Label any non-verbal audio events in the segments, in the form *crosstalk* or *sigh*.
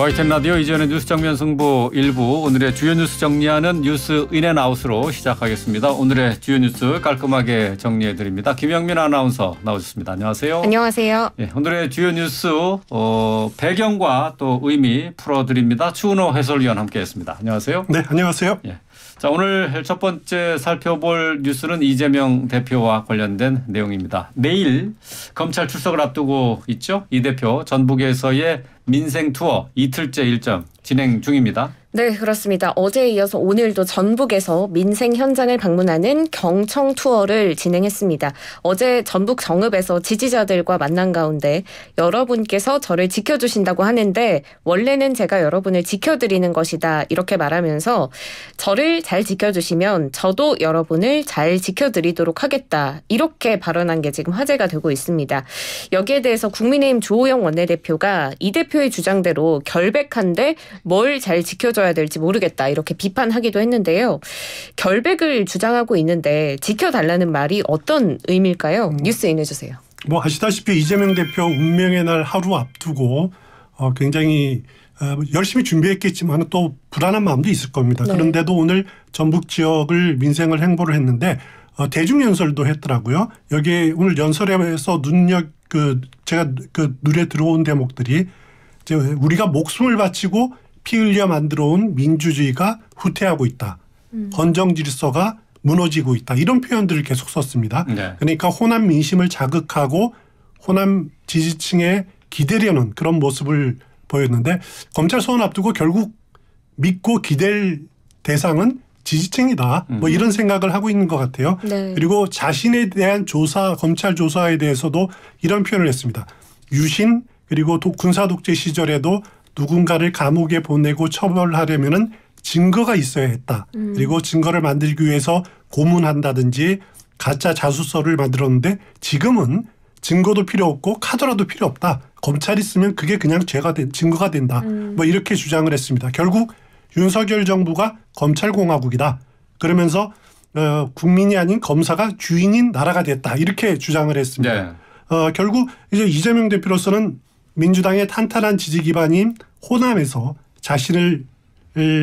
와이 n 라디오 이전의 뉴스 정면 승부 일부 오늘의 주요 뉴스 정리하는 뉴스 인앤아웃으로 시작하겠습니다. 오늘의 주요 뉴스 깔끔하게 정리해드립니다. 김영민 아나운서 나오셨습니다. 안녕하세요. 안녕하세요. 예, 오늘의 주요 뉴스 어, 배경과 또 의미 풀어드립니다. 추은호 해설위원 함께했습니다. 안녕하세요. 네, 안녕하세요. 예, 자, 오늘 첫 번째 살펴볼 뉴스는 이재명 대표와 관련된 내용입니다. 내일 검찰 출석을 앞두고 있죠. 이 대표 전북에서의 민생 투어 이틀째 일정 진행 중입니다. 네, 그렇습니다. 어제에 이어서 오늘도 전북에서 민생 현장을 방문하는 경청 투어를 진행했습니다. 어제 전북 정읍에서 지지자들과 만난 가운데 여러분께서 저를 지켜주신다고 하는데 원래는 제가 여러분을 지켜드리는 것이다. 이렇게 말하면서 저를 잘 지켜주시면 저도 여러분을 잘 지켜드리도록 하겠다. 이렇게 발언한 게 지금 화제가 되고 있습니다. 여기에 대해서 국민의힘 조호영 원내대표가 이 대표의 주장대로 결백한데 뭘 잘 지켜줘 지켜줘야 될지 모르겠다 이렇게 비판하기도 했는데요. 결백을 주장하고 있는데 지켜달라는 말이 어떤 의미일까요? 음. 뉴스 인해주세요. 뭐 아시다시피 이재명 대표 운명의 날 하루 앞두고 어 굉장히 어, 열심히 준비했겠지만 또 불안한 마음도 있을 겁니다. 네. 그런데도 오늘 전북 지역을 민생을 행보를 했는데 어, 대중 연설도 했더라고요. 여기 오늘 연설에서 눈여 그 제가 그 눈에 들어온 대목들이 이제 우리가 목숨을 바치고 피 흘려 만들어온 민주주의가 후퇴하고 있다. 음. 건정 질서가 무너지고 있다. 이런 표현들을 계속 썼습니다. 네. 그러니까 호남 민심을 자극하고 호남 지지층에 기대려는 그런 모습을 보였는데 검찰 소원 앞두고 결국 믿고 기댈 대상은 지지층이다. 뭐 음. 뭐 이런 생각을 하고 있는 것 같아요. 네. 그리고 자신에 대한 조사, 검찰 조사에 대해서도 이런 표현을 했습니다. 유신 그리고 도, 군사 독재 시절에도 누군가를 감옥에 보내고 처벌하려면은 증거가 있어야 했다. 음. 그리고 증거를 만들기 위해서 고문한다든지 가짜 자수서를 만들었는데 지금은 증거도 필요 없고 카더라도 필요 없다. 검찰이 쓰면 그게 그냥 죄가 된 증거가 된다. 음. 뭐 이렇게 주장을 했습니다. 결국 윤석열 정부가 검찰공화국이다. 그러면서 어, 국민이 아닌 검사가 주인인 나라가 됐다. 이렇게 주장을 했습니다. 네. 어, 결국 이제 이재명 대표로서는 민주당의 탄탄한 지지 기반인 호남에서 자신을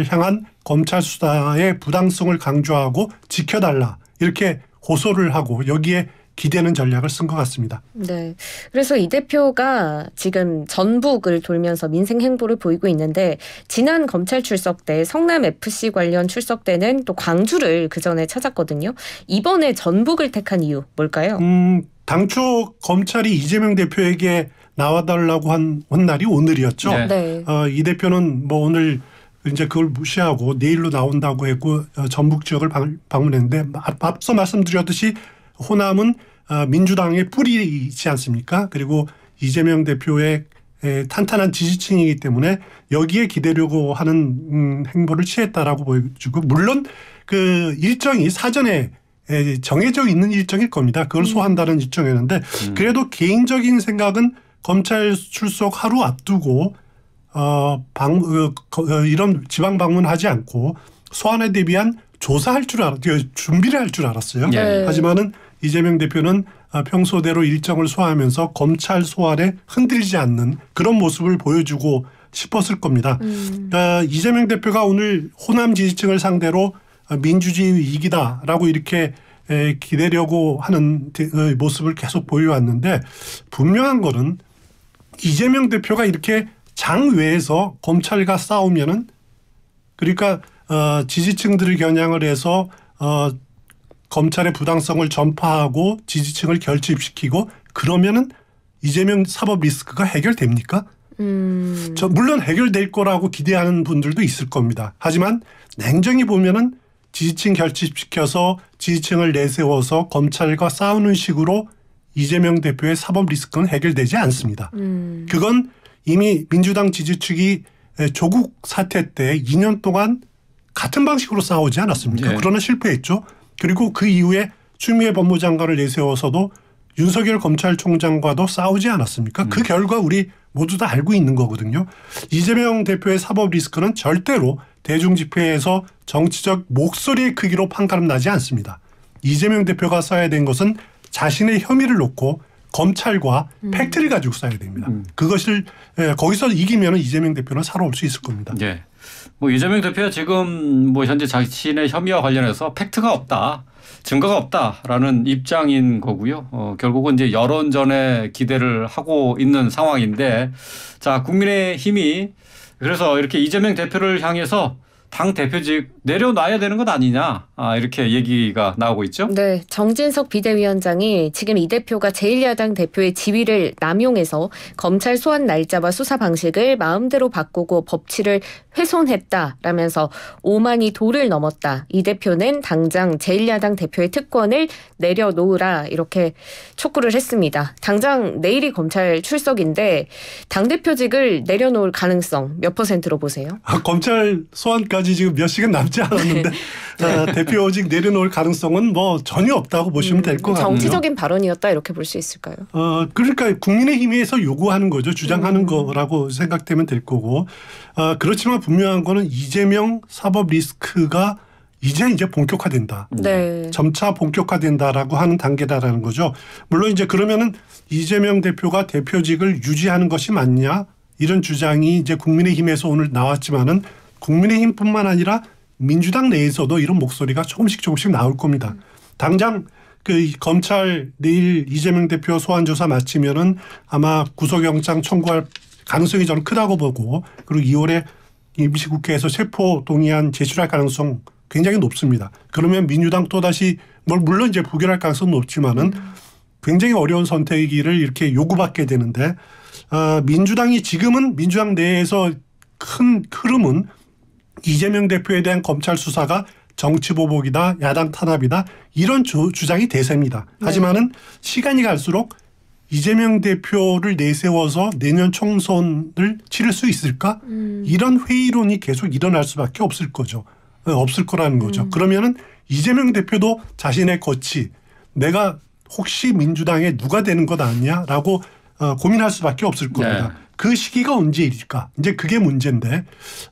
향한 검찰 수사의 부당성을 강조하고 지켜달라 이렇게 호소를 하고 여기에 기대는 전략을 쓴 것 같습니다. 네. 그래서 이 대표가 지금 전북을 돌면서 민생 행보를 보이고 있는데 지난 검찰 출석 때 성남 FC 관련 출석 때는 또 광주를 그 전에 찾았거든요. 이번에 전북을 택한 이유 뭘까요? 음, 당초 검찰이 이재명 대표에게 나와달라고 한, 한 날이 오늘이었죠. 네. 네. 어, 이 대표는 뭐 오늘 이제 그걸 무시하고 내일로 나온다고 했고 어, 전북 지역을 방, 방문했는데 앞, 서 말씀드렸듯이 호남은 어, 민주당의 뿌리이지 않습니까? 그리고 이재명 대표의 에, 탄탄한 지지층이기 때문에 여기에 기대려고 하는 음, 행보를 취했다라고 보여지고 물론 그 일정이 사전에 에, 정해져 있는 일정일 겁니다. 그걸 음. 소환한다는 일정이었는데 음. 그래도 개인적인 생각은 검찰 출석 하루 앞두고 어방 어, 어, 이런 지방 방문하지 않고 소환에 대비한 조사할 줄 알았 그 준비를 할 줄 알았어요. 예. 네. 하지만은 이재명 대표는 어, 평소대로 일정을 소화하면서 검찰 소환에 흔들리지 않는 그런 모습을 보여주고 싶었을 겁니다. 음. 그 이재명 대표가 오늘 호남 지지층을 상대로 민주주의 이기다라고 이렇게 기대려고 하는 모습을 계속 보여왔는데 분명한 거는 이재명 대표가 이렇게 장외에서 검찰과 싸우면은 그러니까 어, 지지층들을 겨냥을 해서 어, 검찰의 부당성을 전파하고 지지층을 결집시키고 그러면은 이재명 사법 리스크가 해결됩니까? 음. 저 물론 해결될 거라고 기대하는 분들도 있을 겁니다. 하지만 냉정히 보면은 지지층 결집시켜서 지지층을 내세워서 검찰과 싸우는 식으로 이재명 대표의 사법 리스크는 해결되지 않습니다. 음. 그건 이미 민주당 지지층이 조국 사태 때 2년 동안 같은 방식으로 싸우지 않았습니까? 네. 예. 그러나 실패했죠. 그리고 그 이후에 추미애 법무장관을 내세워서도 윤석열 검찰총장과도 싸우지 않았습니까? 그 음. 그 결과 우리 모두 다 알고 있는 거거든요. 이재명 대표의 사법 리스크는 절대로 대중 집회에서 정치적 목소리의 크기로 판가름 나지 않습니다. 이재명 대표가 써야 된 것은 자신의 혐의를 놓고 검찰과 음. 팩트를 가지고 싸야 됩니다. 음. 그것을 예, 거기서 이기면 이재명 대표는 살아올 수 있을 겁니다. 네. 뭐 이재명 대표가 지금 뭐 현재 자신의 혐의와 관련해서 팩트가 없다. 증거가 없다라는 입장인 거고요. 어, 결국은 이제 여론전에 기대를 하고 있는 상황인데 자, 국민의 힘이 그래서 이렇게 이재명 대표를 향해서 당 대표직 내려놔야 되는 것 아니냐. 아, 이렇게 얘기가 나오고 있죠. 네, 정진석 비대위원장이 지금 이 대표가 제1야당 대표의 지위를 남용해서 검찰 소환 날짜와 수사 방식을 마음대로 바꾸고 법치를 훼손했다라면서 오만이 도를 넘었다. 이 대표는 당장 제1야당 대표의 특권을 내려놓으라 이렇게 촉구를 했습니다. 당장 내일이 검찰 출석인데 당 대표직을 내려놓을 가능성 몇 퍼센트로 보세요? 아, 검찰 소환까지 지금 몇 시간 남지 않았는데 *laughs* 네. 네. 아, 대표 직 내려놓을 가능성은 뭐 전혀 없다고 보시면 음, 될것 같아요. 정치적인 발언이었다 이렇게 볼 수 있을까요? 어, 그러니까 국민의힘에서 요구하는 거죠. 주장하는 음. 거라고 생각되면 될 거고. 어, 그렇지만 분명한 거는 이재명 사법 리스크가 이제 이제 본격화된다. 네. 점차 본격화된다라고 하는 단계다라는 거죠. 물론 이제 그러면은 이재명 대표가 대표직을 유지하는 것이 맞냐 이런 주장이 이제 국민의힘에서 오늘 나왔지만은 국민의힘뿐만 아니라 민주당 내에서도 이런 목소리가 조금씩 조금씩 나올 겁니다. 당장 그 검찰 내일 이재명 대표 소환 조사 마치면은 아마 구속영장 청구할 가능성이 저는 크다고 보고 그리고 2월에 임시국회에서 체포 동의안 제출할 가능성 굉장히 높습니다. 그러면 민주당 또 다시 뭘 물론 이제 부결할 가능성 높지만은 굉장히 어려운 선택이기를 이렇게 요구받게 되는데 아, 민주당이 지금은 민주당 내에서 큰 흐름은 이재명 대표에 대한 검찰 수사가 정치 보복이다, 야당 탄압이다 이런 주, 장이 대세입니다. 네. 하지만은 시간이 갈수록 이재명 대표를 내세워서 내년 총선을 치를 수 있을까? 음. 이런 회의론이 계속 일어날 수밖에 없을 거죠. 어, 없을 거라는 거죠. 음. 그러면은 이재명 대표도 자신의 거치, 내가 혹시 민주당에 누가 되는 것 아니냐라고 어, 고민할 수밖에 없을 겁니다. 네. 그 시기가 언제일까? 이제 그게 문제인데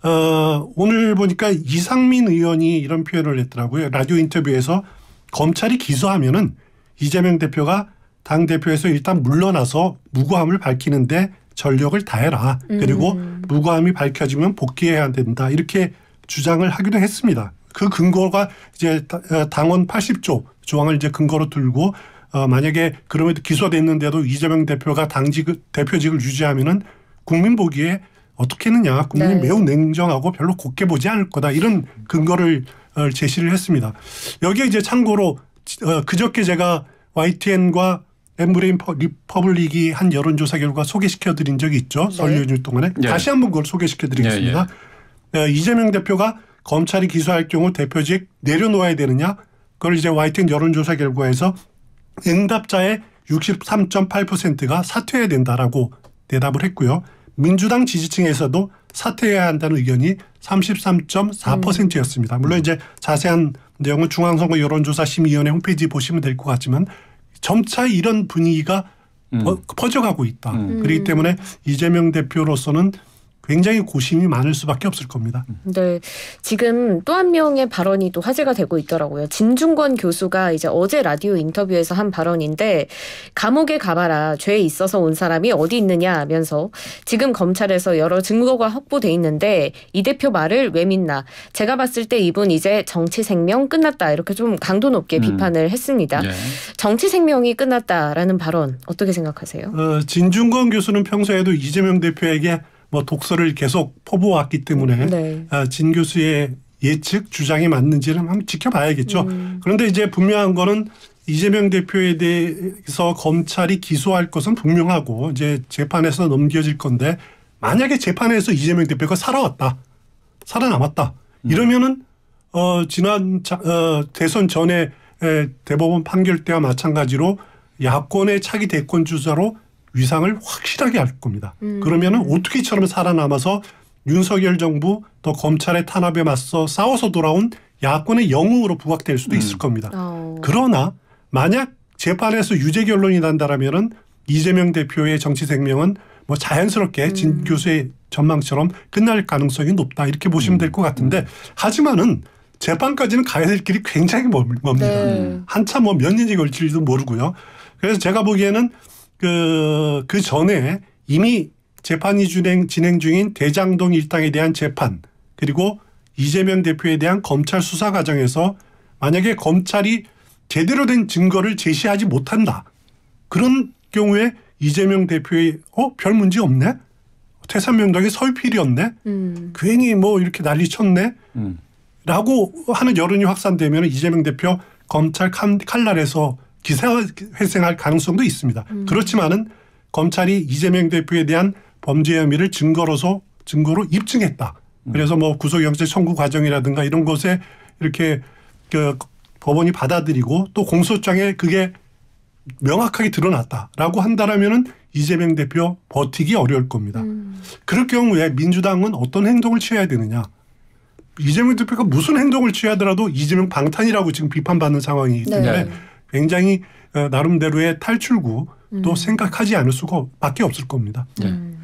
어, 오늘 보니까 이상민 의원이 이런 표현을 했더라고요. 라디오 인터뷰에서 검찰이 기소하면은 이재명 대표가 당 대표에서 일단 물러나서 무고함을 밝히는데 전력을 다해라. 그리고 음. 무고함이 밝혀지면 복귀해야 된다. 이렇게 주장을 하기도 했습니다. 그 근거가 이제 어, 당원 80조 조항을 이제 근거로 들고 어, 만약에 그럼에도 기소됐는데도 가 이재명 대표가 당직 대표직을 유지하면은 국민 보기에 어떻게 했느냐 국민이 네. 매우 냉정하고 별로 곱게 보지 않을 거다 이런 근거를 어, 제시를 했습니다. 여기에 이제 참고로 어, 그저께 제가 YTN과 엠브레인 리퍼블릭이 한 여론조사 결과 소개시켜 드린 적이 있죠. 네. 설 연휴 동안에. 네. 다시 한번 그걸 소개시켜 드리겠습니다. 예, 예. 네, 이재명 대표가 검찰이 기소할 경우 대표직 내려놓아야 되느냐. 그걸 이제 YTN 여론조사 결과에서 응답자의 63.8%가 사퇴해야 된다라고 대답을 했고요. 민주당 지지층에서도 사퇴해야 한다는 의견이 33.4%였습니다. 물론 이제 자세한 내용은 중앙선거 여론조사 심의위원회 홈페이지 보시면 될 것 같지만 점차 이런 분위기가 음. 퍼져가고 있다. 음. 그렇기 때문에 이재명 대표로서는 굉장히 고심이 많을 수밖에 없을 겁니다. 네. 지금 또 한 명의 발언이 또 화제가 되고 있더라고요. 진중권 교수가 이제 어제 라디오 인터뷰에서 한 발언인데 감옥에 가봐라. 죄에 있어서 온 사람이 어디 있느냐면서 지금 검찰에서 여러 증거가 확보돼 있는데 이 대표 말을 왜 믿나. 제가 봤을 때 이분 이제 정치 생명 끝났다. 이렇게 좀 강도 높게 음. 비판을 했습니다. 예. 정치 생명이 끝났다라는 발언 어떻게 생각하세요? 어, 진중권 교수는 평소에도 이재명 대표에게 뭐 독서를 계속 퍼부어왔기 때문에 음, 네. 아, 진 교수의 예측 주장이 맞는지는 한번 지켜봐야겠죠. 음. 그런데 이제 분명한 거는 이재명 대표에 대해서 검찰이 기소할 것은 분명하고 이제 재판에서 넘겨질 건데 만약에 재판에서 이재명 대표가 살아왔다, 살아남았다 음. 이러면은 어 지난 자, 어, 대선 전에 에, 대법원 판결 때와 마찬가지로 야권의 차기 대권 주자로 위상을 확실하게 할 겁니다. 음. 그러면은 어떻게 처럼 살아남아서 윤석열 정부 또 검찰의 탄압에 맞서 싸워서 돌아온 야권의 영웅으로 부각될 수도 음. 있을 겁니다. 오. 어. 그러나 만약 재판에서 유죄 결론이 난다라면은 이재명 대표의 정치 생명은 뭐 자연스럽게 음. 진 교수의 전망처럼 끝날 가능성이 높다 이렇게 보시면 음. 될것 같은데 음. 하지만은 재판까지는 가야 될 길이 굉장히 멉니다. 네. 한참 뭐 몇 년이 걸릴지도 모르고요. 그래서 제가 보기에는 그, 그 전에 이미 재판이 진행, 진행 중인 대장동 일당에 대한 재판 그리고 이재명 대표에 대한 검찰 수사 과정에서 만약에 검찰이 제대로 된 증거를 제시하지 못한다. 그런 경우에 이재명 대표의 어? 별 문제 없네? 퇴산 명당에 설필요 없네? 음. 괜히 뭐 이렇게 난리 쳤네? 음. 라고 하는 여론이 확산되면 이재명 대표 검찰 칼날에서 기사회생할 가능성도 있습니다. 음. 그렇지만은 검찰이 이재명 대표에 대한 범죄 혐의를 증거로서 증거로 입증했다. 음. 그래서 뭐 구속영장 청구 과정이라든가 이런 것에 이렇게 그 법원이 받아들이고 또 공소장에 그게 명확하게 드러났다라고 한다라면은 이재명 대표 버티기 어려울 겁니다. 음. 그럴 경우에 민주당은 어떤 행동을 취해야 되느냐? 이재명 대표가 무슨 행동을 취하더라도 이재명 방탄이라고 지금 비판받는 상황이기 네. 때문에 네. 굉장히 어, 나름대로의 탈출구 또 음. 생각하지 않을 수가 밖에 없을 겁니다. 네. 음.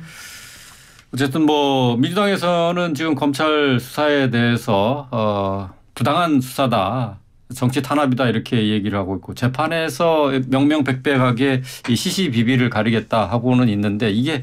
어쨌든 뭐 민주당에서는 지금 검찰 수사에 대해서 어 부당한 수사다. 정치 탄압이다 이렇게 얘기를 하고 있고 재판에서 명명백백하게 이 시시비비를 가리겠다 하고는 있는데 이게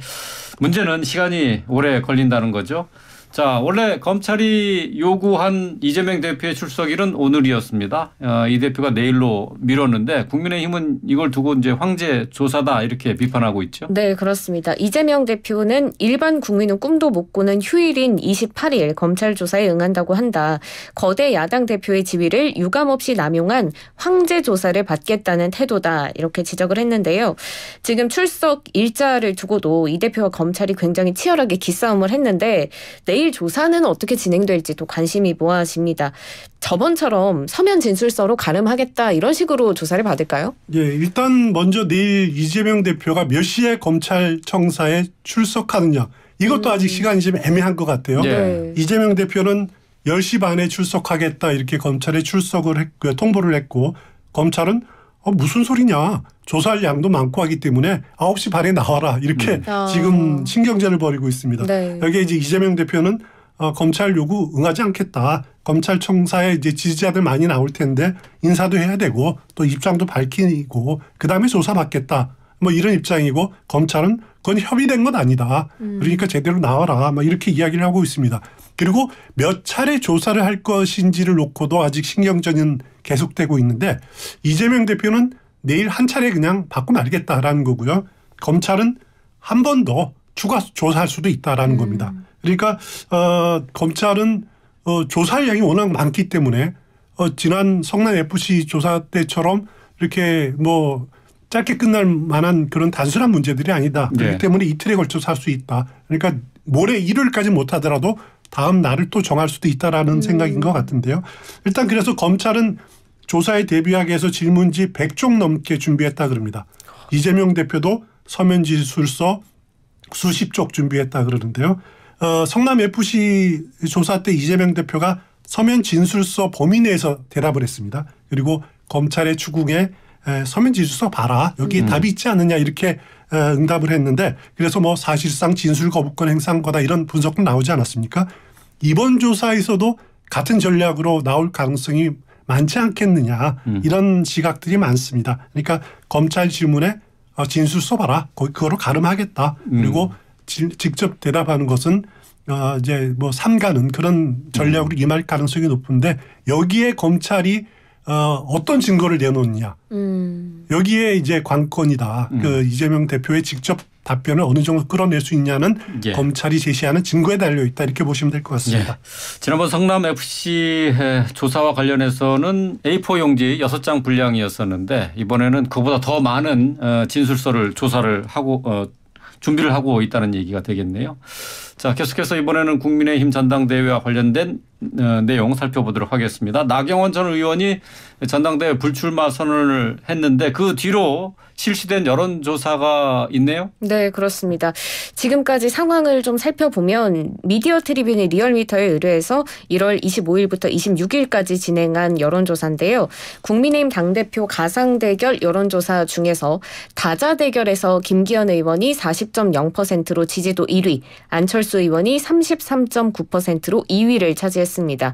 문제는 시간이 오래 걸린다는 거죠. 자, 원래 검찰이 요구한 이재명 대표의 출석일은 오늘이었습니다. 어, 이 대표가 내일로 미뤘는데 국민의힘은 이걸 두고 이제 황제 조사다 이렇게 비판하고 있죠. 네, 그렇습니다. 이재명 대표는 일반 국민은 꿈도 못 꾸는 휴일인 28일 검찰 조사에 응한다고 한다. 거대 야당 대표의 지위를 유감없이 남용한 황제 조사를 받겠다는 태도다. 이렇게 지적을 했는데요. 지금 출석 일자를 두고도 이 대표와 검찰이 굉장히 치열하게 기싸움을 했는데 내 내일 조사는 어떻게 진행될지 또 관심이 모아집니다. 저번처럼 서면 진술서로 가름하겠다 이런 식으로 조사를 받을까요? 예, 일단 먼저 내일 이재명 대표가 몇 시에 검찰청사에 출석하느냐 이것도 음. 아직 시간이 좀 애매한 것 같아요. 예. 이재명 대표는 10시 반에 출석하겠다 이렇게 검찰에 출석을 했고요. 그, 통보를 했고 검찰은 어, 무슨 소리냐. 조사할 양도 많고 하기 때문에 9시 반에 나와라. 이렇게 음. 아. 지금 신경전을 벌이고 있습니다. 네. 여기에 이제 이재명 대표는 어, 검찰 요구 응하지 않겠다. 검찰청사에 이제 지지자들 많이 나올 텐데 인사도 해야 되고 또 입장도 밝히고 그다음에 조사받겠다. 뭐 이런 입장이고 검찰은 그건 협의된 건 아니다. 음. 그러니까 제대로 나와라. 막 이렇게 이야기를 하고 있습니다. 그리고 몇 차례 조사를 할 것인지를 놓고도 아직 신경전인 계속되고 있는데 이재명 대표는 내일 한 차례 그냥 받고 말겠다라는 거고요. 검찰은 한 번 더 추가 조사할 수도 있다라는 음. 겁니다. 그러니까 어, 검찰은 어, 조사할 양이 워낙 많기 때문에 어, 지난 성남 FC 조사 때처럼 이렇게 뭐 짧게 끝날 만한 그런 단순한 문제들이 아니다. 그렇기 네. 때문에 이틀에 걸쳐서 할수 있다. 그러니까 모레 일요일까지 못하더라도 다음 날을 또 정할 수도 있다라는 음. 생각인 것 같은데요. 일단 그래서 검찰은 조사에 대비하기 위해서 질문지 100종 넘게 준비했다 그럽니다. 이재명 대표도 서면 지술서 수십 쪽 준비했다 그러는데요. 어, 성남 FC 조사 때 이재명 대표가 서면 진술서 범위 내에서 대답을 했습니다. 그리고 검찰의 추궁에 에, 서면 진술서 봐라 여기 음. 답이 있지 않느냐 이렇게 에, 응답을 했는데 그래서 뭐 사실상 진술 거부권 행사한 거다 이런 분석도 나오지 않았습니까? 이번 조사에서도 같은 전략으로 나올 가능성이 많지 않겠느냐 음. 이런 시각들이 많습니다. 그러니까 검찰 질문에 어, 진술 써봐라 그거로 가름하겠다 음. 그리고 지, 직접 대답하는 것은 어, 이제 뭐 삼가는 그런 전략으로 음. 임할 가능성이 높은데 여기에 검찰이 어, 어떤 증거를 내놓느냐. 음. 여기에 이제 관건이다. 그 음. 그 이재명 대표의 직접 답변을 어느 정도 끌어낼 수 있냐는 예. 검찰이 제시하는 증거에 달려 있다 이렇게 보시면 될 것 같습니다. 예. 지난번 성남 FC 조사와 관련해서는 A4 용지 6장 분량이었었는데 이번에는 그보다 더 많은 어, 진술서를 조사를 하고 어, 준비를 하고 있다는 얘기가 되겠네요. 자, 계속해서 이번에는 국민의힘 전당대회와 관련된 어, 내용 살펴보도록 하겠습니다. 나경원 전 의원이 전당대회 불출마 선언을 했는데 그 뒤로 실시된 여론조사가 있네요. 네, 그렇습니다. 지금까지 상황을 좀 살펴보면 미디어 트리뷴이 리얼미터에 의뢰해서 1월 25일부터 26일까지 진행한 여론조사인데요. 국민의힘 당대표 가상대결 여론조사 중에서 다자대결에서 김기현 의원이 40.0%로 지지도 1위, 안철수 안철수 의원이 33.9%로 2위를 차지했습니다.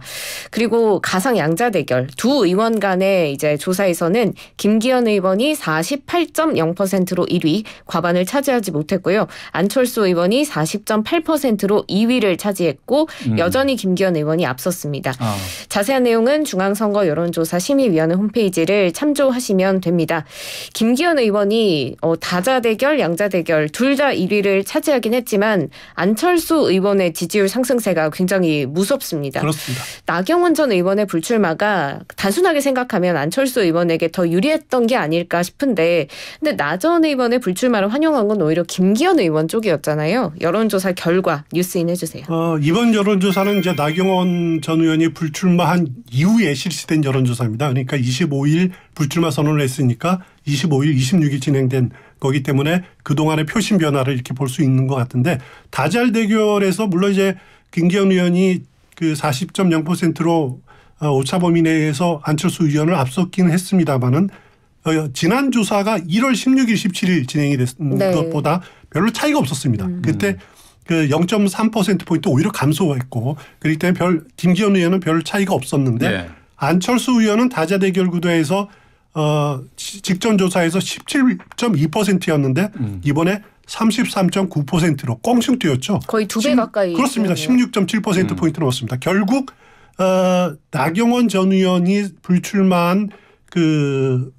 그리고 가상 양자 대결 두 의원 간의 이제 조사에서는 김기현 의원이 48.0%로 1위 과반을 차지하지 못했고요. 안철수 의원이 40.8%로 2위를 차지했고 음. 여전히 김기현 의원이 앞섰습니다. 아. 자세한 내용은 중앙선거 여론조사 심의위원회 홈페이지를 참조하시면 됩니다. 김기현 의원이 어, 다자 대결, 양자 대결 둘 다 1위를 차지하긴 했지만 안철수 안철수 의원의 지지율 상승세가 굉장히 무섭습니다. 그렇습니다. 나경원 전 의원의 불출마가 단순하게 생각하면 안철수 의원에게 더 유리했던 게 아닐까 싶은데 근데 나 전 의원의 불출마를 환영한 건 오히려 김기현 의원 쪽이었잖아요. 여론조사 결과 뉴스인 해주세요. 어, 이번 여론조사는 이제 나경원 전 의원이 불출마한 이후에 실시된 여론조사입니다. 그러니까 25일 불출마 선언을 했으니까 25일, 26일 진행된 거기 때문에 그동안의 표심 변화를 이렇게 볼 수 있는 것 같은데 다잘 대결에서 물론 이제 김기현 의원이 그 40.0%로 어, 오차 범위 내에서 안철수 의원을 앞섰긴 했습니다마는 어, 지난 조사가 1월 16일, 17일 진행이 됐 음, 네. 것보다 별로 차이가 없었습니다. 음. 그때 그 0.3%포인트 오히려 감소했고 그렇기 때문에 별, 김기현 의원은 별 차이가 없었는데 네. 안철수 의원은 다자 대결 구도에서 어, 직전 조사에서 17.2%였는데 음. 이번에 33.9%로 껑충 뛰었죠. 거의 두 배 가까이. 그렇습니다. 16.7% 음. 포인트 넘었습니다. 결국 어, 나경원 전 의원이 불출마한 그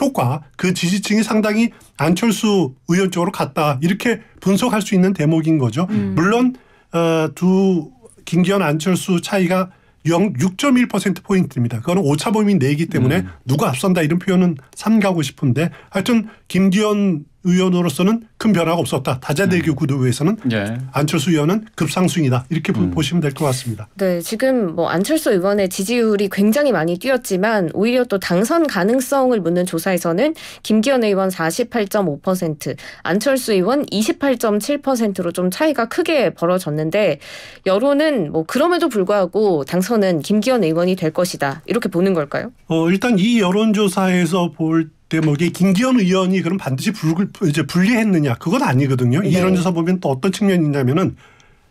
효과, 그 지지층이 상당히 안철수 의원 쪽으로 갔다 이렇게 분석할 수 있는 대목인 거죠. 음. 물론 어, 두 김기현 안철수 차이가 6 1포인트입니다 그거는 오차범위 내기 때문에 음. 누가 앞선다 이런 표현은 삼가고 싶은데 하여튼 김기현 의원으로서는 큰 변화가 없었다. 다자대교 음. 구도에서는 예. 안철수 의원은 급상승이다. 이렇게 음. 보시면 될 것 같습니다. 네, 지금 뭐 안철수 의원의 지지율이 굉장히 많이 뛰었지만 오히려 또 당선 가능성을 묻는 조사에서는 김기현 의원 48.5%, 안철수 의원 28.7%로 좀 차이가 크게 벌어졌는데 여론은 뭐 그럼에도 불구하고 당선은 김기현 의원이 될 것이다. 이렇게 보는 걸까요? 어, 일단 이 여론조사에서 볼뭐 이게 김기현 의원이 그럼 반드시 불, 이제 불리했느냐 그건 아니거든요. 네. 예. 이론에서 보면 또 어떤 측면이 있냐면은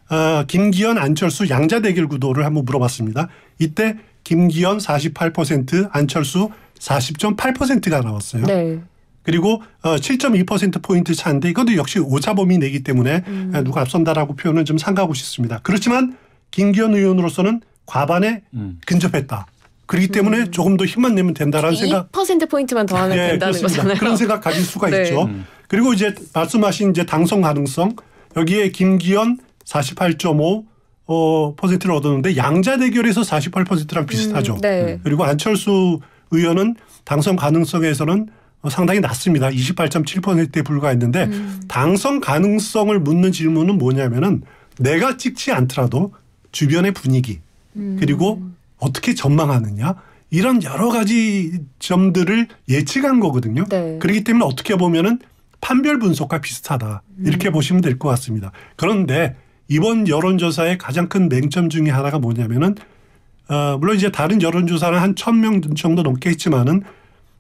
어, 아, 김기현 안철수 양자 대결 구도를 한번 물어봤습니다. 이때 김기현 48% 안철수 40.8%가 나왔어요. 네. 그리고 어, 7.2%포인트 차인데 이것도 역시 오차범위 내기 때문에 음. 아, 누가 앞선다라고 표현은 좀 삼가하고 싶습니다. 그렇지만 김기현 의원으로서는 과반에 음. 근접했다. 그렇기 때문에 음. 조금 더 힘만 내면 된다라는 생각. 2% 포인트만 더하면 네, 예, 된다는 그렇습니다. 거잖아요. 그런 생각 가질 수가 네. 있죠. 음. 그리고 이제 말씀하신 이제 당선 가능성 여기에 김기현 48.5 어, 퍼센트를 얻었는데 양자 대결에서 48%랑 음, 비슷하죠. 네. 음, 네. 그리고 안철수 의원은 당선 가능성에서는 어, 상당히 낮습니다. 28.7%에 불과했는데 음. 당선 가능성을 묻는 질문은 뭐냐면은 내가 찍지 않더라도 주변의 분위기 음. 그리고 어떻게 전망하느냐 이런 여러 가지 점들을 예측한 거거든요. 네. 그렇기 때문에 어떻게 보면은 판별 분석과 비슷하다 이렇게 음. 보시면 될 것 같습니다. 그런데 이번 여론조사의 가장 큰 맹점 중의 하나가 뭐냐면은 어, 물론 이제 다른 여론조사는 한 천 명 정도 넘게 했지만은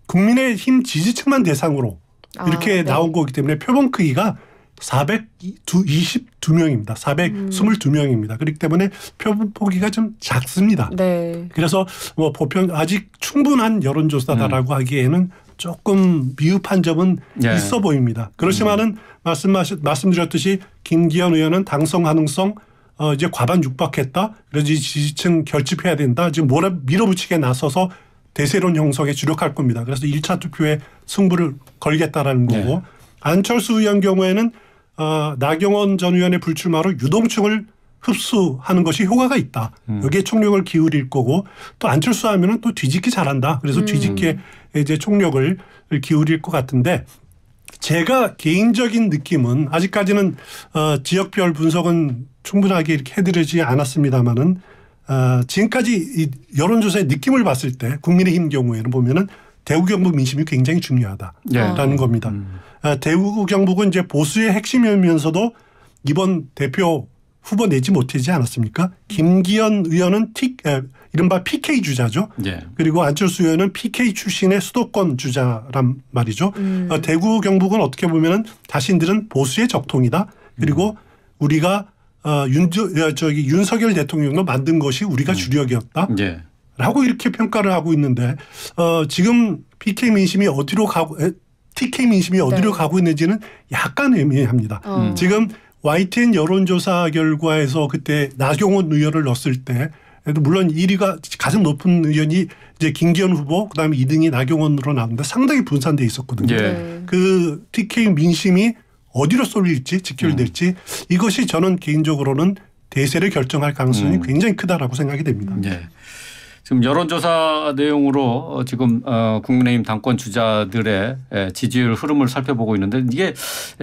국민의힘 지지층만 대상으로 아, 이렇게 아, 네. 나온 거기 때문에 표본 크기가 422명입니다. 422명입니다. 그렇기 때문에 표본 폭이가 좀 작습니다. 네. 그래서 뭐 보편 아직 충분한 여론조사다라고 음. 하기에는 조금 미흡한 점은 네. 있어 보입니다. 그렇지만은 음. 말씀하시, 말씀드렸듯이 김기현 의원은 당선 가능성 어, 이제 과반 육박했다. 그래서 지지층 결집해야 된다. 지금 몰아 밀어붙이게 나서서 대세론 형성에 주력할 겁니다. 그래서 1차 투표에 승부를 걸겠다라는 거고 네. 안철수 의원 경우에는 어, 나경원 전 의원의 불출마로 유동층을 흡수하는 것이 효과가 있다. 음. 여기에 총력을 기울일 거고 또 안철수 하면은 또 뒤집기 잘한다. 그래서 음. 뒤집기에 이제 총력을 기울일 것 같은데 제가 개인적인 느낌은 아직까지는 어, 지역별 분석은 충분하게 이렇게 해드리지 않았습니다마는 어, 지금까지 이 여론조사의 느낌을 봤을 때 국민의힘 경우에는 보면은 대구 경북 민심이 굉장히 중요하다라는 예. 겁니다. 음. 아, 대구 경북은 이제 보수의 핵심이면서도 이번 대표 후보 내지 못하지 않았습니까? 김기현 의원은 틱 에, 이른바 PK 주자죠. 예. 그리고 안철수 의원은 PK 출신의 수도권 주자란 말이죠. 음. 아, 대구 경북은 어떻게 보면은 자신들은 보수의 적통이다. 그리고 음. 우리가 어, 윤, 어, 저기 윤석열 대통령을 만든 것이 우리가 음. 주력이었다. 예. 라고 이렇게 평가를 하고 있는데 어 지금 PK 민심이 어디로 가고 TK 민심이 어디로 네. 가고 있는지는 약간 애매합니다. 어. 음. 지금 YTN 여론조사 결과에서 그때 나경원 의원을 넣었을 때 물론 1위가 가장 높은 의원이 이제 김기현 후보 그다음에 2등이 나경원으로 나왔는데 상당히 분산돼 있었거든요. 예. 그 TK 민심이 어디로 쏠릴지 직결될지 음. 이것이 저는 개인적으로는 대세를 결정할 가능성이 음. 굉장히 크다라고 생각이 됩니다. 예. 지금 여론조사 내용으로 어, 지금 어, 국민의힘 당권 주자들의 지지율 흐름을 살펴보고 있는데 이게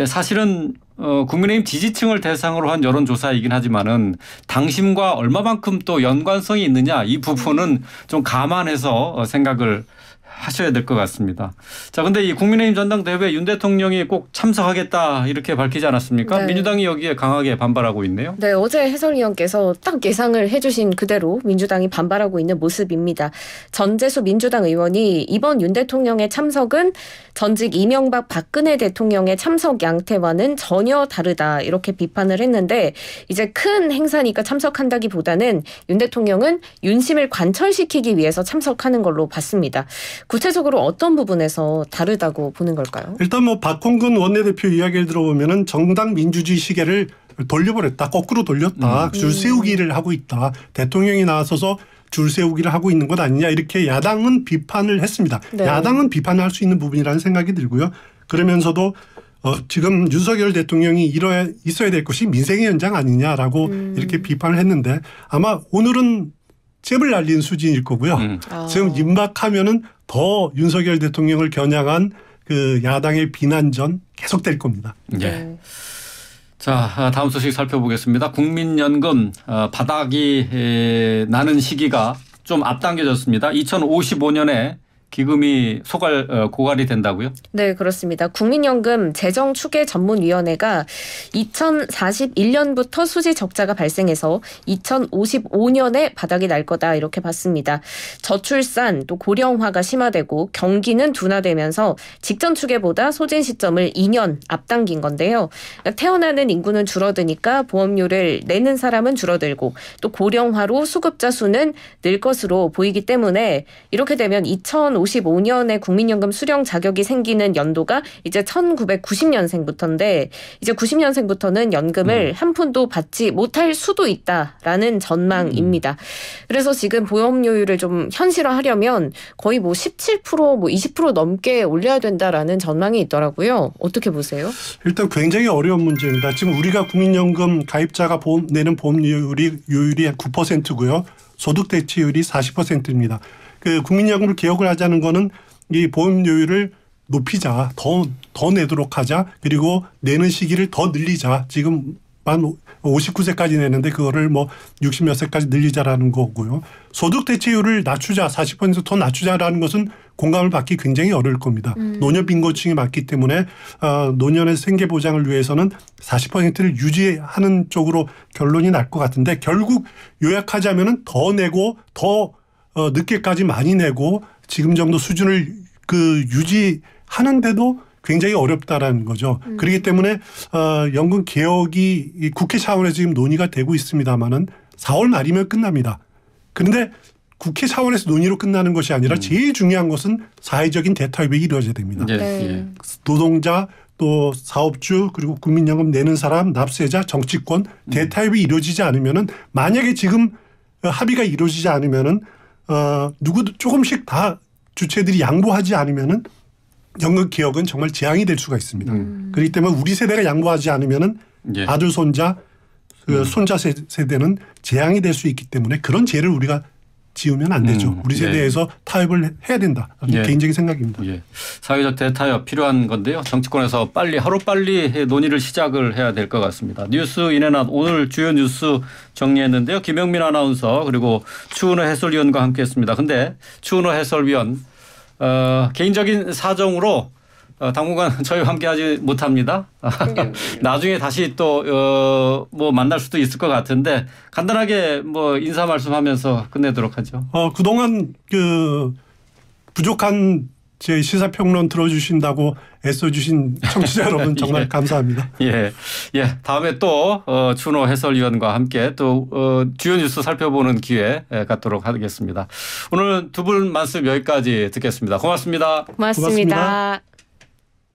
사실은 어, 국민의힘 지지층을 대상으로 한 여론조사이긴 하지만은 당심과 얼마만큼 또 연관성이 있느냐 이 부분은 좀 감안해서 생각을 하셔야 될 것 같습니다. 자, 근데 이 국민의힘 전당대회 윤 대통령이 꼭 참석하겠다 이렇게 밝히지 않았습니까? 네. 민주당이 여기에 강하게 반발하고 있네요. 네, 어제 해설위원께서 딱 예상을 해주신 그대로 민주당이 반발하고 있는 모습입니다. 전재수 민주당 의원이 이번 윤 대통령의 참석은 전직 이명박 박근혜 대통령의 참석 양태와는 전혀 다르다 이렇게 비판을 했는데 이제 큰 행사니까 참석한다기보다는 윤 대통령은 윤심을 관철시키기 위해서 참석하는 걸로 봤습니다. 구체적으로 어떤 부분에서 다르다고 보는 걸까요? 일단 뭐 박홍근 원내대표 이야기를 들어보면 정당 민주주의 시계를 돌려버렸다. 거꾸로 돌렸다. 음. 줄 세우기를 하고 있다. 대통령이 나서서 줄 세우기를 하고 있는 것 아니냐 이렇게 야당은 비판을 했습니다. 네. 야당은 비판할 수 있는 부분이라는 생각이 들고요. 그러면서도 어, 지금 윤석열 대통령이 이뤄야 있어야 될 것이 민생의 현장 아니냐라고 음. 이렇게 비판을 했는데 아마 오늘은 잽을 날린 수준일 거고요. 음. 아. 지금 임박하면은 더 윤석열 대통령을 겨냥한 그 야당의 비난전 계속될 겁니다. 네. 네. 자, 아, 다음 소식 살펴보겠습니다. 국민연금 아, 바닥이 나는 시기가 좀 앞당겨졌습니다. 2055년에 기금이 소갈 어, 고갈이 된다고요? 네, 그렇습니다. 국민연금 재정 추계 전문 위원회가 2041년부터 수지 적자가 발생해서 2055년에 바닥이 날 거다 이렇게 봤습니다. 저출산 또 고령화가 심화되고 경기는 둔화되면서 직전 추계보다 소진 시점을 2년 앞당긴 건데요. 그러니까 태어나는 인구는 줄어드니까 보험료를 내는 사람은 줄어들고 또 고령화로 수급자 수는 늘 것으로 보이기 때문에 이렇게 되면 2000 1955년에 국민연금 수령 자격이 생기는 연도가 이제 1990년생부터인데 이제 90년생부터는 연금을 음. 한 푼도 받지 못할 수도 있다라는 전망입니다. 음. 그래서 지금 보험료율을 좀 현실화하려면 거의 뭐 17%, 뭐20% 넘게 올려야 된다라는 전망이 있더라고요. 어떻게 보세요? 일단 굉장히 어려운 문제입니다. 지금 우리가 국민연금 가입자가 보험, 내는 보험료율이 요율이 9%고요. 소득 대체율이 40%입니다. 그 국민연금을 개혁을 하자는 거는 이 보험료율을 높이자 더 더 내도록 하자 그리고 내는 시기를 더 늘리자 지금 만 59세까지 내는데 그거를 뭐 60몇 세까지 늘리자라는 거고요. 소득 대체율을 낮추자 40%더 낮추자라는 것은 공감을 받기 굉장히 어려울 겁니다. 음. 노년 빈곤층이 많기 때문에 어, 노년의 생계 보장을 위해서는 40%를 유지하는 쪽으로 결론이 날 것 같은데 결국 요약하자면은 더 내고 더 어, 늦게까지 많이 내고 지금 정도 수준을 그 유지하는데도 굉장히 어렵다라는 거죠. 음. 그렇기 때문에 어, 연금 개혁이 국회 차원에서 지금 논의가 되고 있습니다만은 4월 말이면 끝납니다. 그런데 국회 차원에서 논의로 끝나는 것이 아니라 음. 제일 중요한 것은 사회적인 대타협이 이루어져야 됩니다. 예, 네. 네. 노동자 또 사업주 그리고 국민연금 내는 사람 납세자 정치권 음. 대타협이 이루어지지 않으면은 만약에 지금 합의가 이루어지지 않으면은 어, 누구도 조금씩 다 주체들이 양보하지 않으면은 연극 개혁은 정말 재앙이 될 수가 있습니다. 음. 그렇기 때문에 우리 세대가 양보하지 않으면은 예. 아들 손자 그 음. 손자 세대는 재앙이 될 수 있기 때문에 그런 죄를 우리가 지우면 안 되죠. 음, 우리 예. 세대에서 예. 타협을 해야 된다. 예. 개인적인 생각입니다. 예. 사회적 대타협 필요한 건데요. 정치권에서 빨리 하루빨리 논의를 시작을 해야 될 것 같습니다. 뉴스 인해나 오늘 주요 뉴스 정리했는데요. 김영민 아나운서 그리고 추은호 해설위원과 함께했습니다. 근데 추은호 해설위원 어, 개인적인 사정으로 어, 당분간 *laughs* 저희와 함께하지 못합니다. *laughs* 나중에 다시 또뭐 어, 만날 수도 있을 것 같은데 간단하게 뭐 인사 말씀하면서 끝내도록 하죠. 어 그동안 그 부족한 제 시사평론 들어주신다고 애써주신 청취자 *laughs* 여러분 정말 예. 감사합니다. 예. 예. 다음에 또 어, 추노 해설위원과 함께 또 어, 주요 뉴스 살펴보는 기회 예, 갖도록 하겠습니다. 오늘 두 분 말씀 여기까지 듣겠습니다 고맙습니다. 고맙습니다. 고맙습니다.